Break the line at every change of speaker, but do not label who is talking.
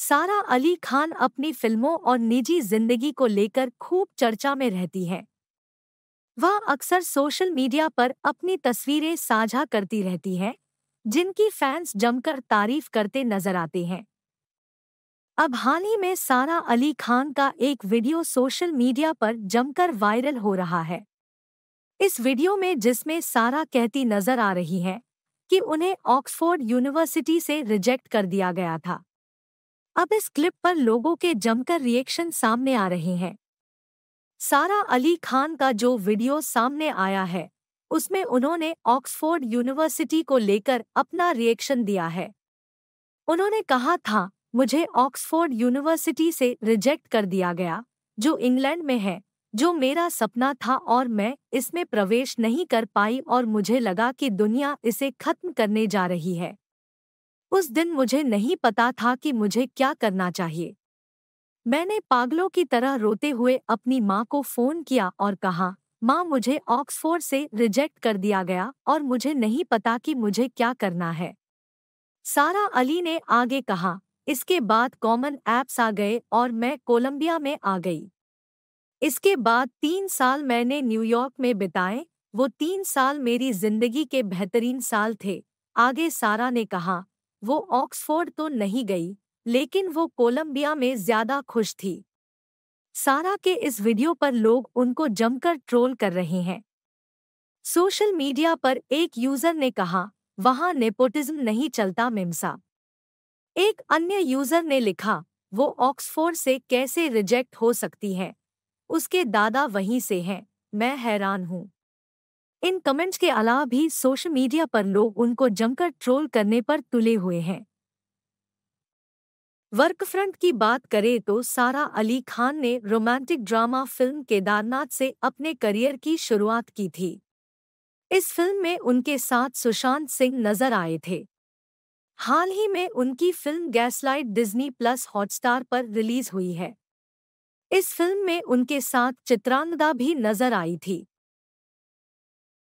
सारा अली खान अपनी फिल्मों और निजी जिंदगी को लेकर खूब चर्चा में रहती हैं वह अक्सर सोशल मीडिया पर अपनी तस्वीरें साझा करती रहती हैं जिनकी फैंस जमकर तारीफ करते नजर आते हैं अब हाल ही में सारा अली खान का एक वीडियो सोशल मीडिया पर जमकर वायरल हो रहा है इस वीडियो में जिसमें सारा कहती नजर आ रही हैं कि उन्हें ऑक्सफोर्ड यूनिवर्सिटी से रिजेक्ट कर दिया गया था अब इस क्लिप पर लोगों के जमकर रिएक्शन सामने आ रहे हैं सारा अली खान का जो वीडियो सामने आया है उसमें उन्होंने ऑक्सफोर्ड यूनिवर्सिटी को लेकर अपना रिएक्शन दिया है उन्होंने कहा था मुझे ऑक्सफोर्ड यूनिवर्सिटी से रिजेक्ट कर दिया गया जो इंग्लैंड में है जो मेरा सपना था और मैं इसमें प्रवेश नहीं कर पाई और मुझे लगा कि दुनिया इसे खत्म करने जा रही है उस दिन मुझे नहीं पता था कि मुझे क्या करना चाहिए मैंने पागलों की तरह रोते हुए अपनी माँ को फोन किया और कहा माँ मुझे ऑक्सफोर्ड से रिजेक्ट कर दिया गया और मुझे नहीं पता कि मुझे क्या करना है सारा अली ने आगे कहा इसके बाद कॉमन ऐप्स आ गए और मैं कोलंबिया में आ गई इसके बाद तीन साल मैंने न्यूयॉर्क में बिताए वो तीन साल मेरी जिंदगी के बेहतरीन साल थे आगे सारा ने कहा वो ऑक्सफोर्ड तो नहीं गई लेकिन वो कोलंबिया में ज्यादा खुश थी सारा के इस वीडियो पर लोग उनको जमकर ट्रोल कर रहे हैं सोशल मीडिया पर एक यूजर ने कहा वहां नेपोटिज्म नहीं चलता मिम्सा एक अन्य यूजर ने लिखा वो ऑक्सफोर्ड से कैसे रिजेक्ट हो सकती है उसके दादा वहीं से हैं मैं हैरान हूं इन कमेंट्स के अलावा भी सोशल मीडिया पर लोग उनको जमकर ट्रोल करने पर तुले हुए हैं वर्क फ्रंट की बात करें तो सारा अली खान ने रोमांटिक ड्रामा फिल्म केदारनाथ से अपने करियर की शुरुआत की थी इस फिल्म में उनके साथ सुशांत सिंह नजर आए थे हाल ही में उनकी film Gaslight Disney plus Hotstar पर रिलीज हुई है इस फिल्म में उनके साथ चित्रांगदा भी नजर आई थी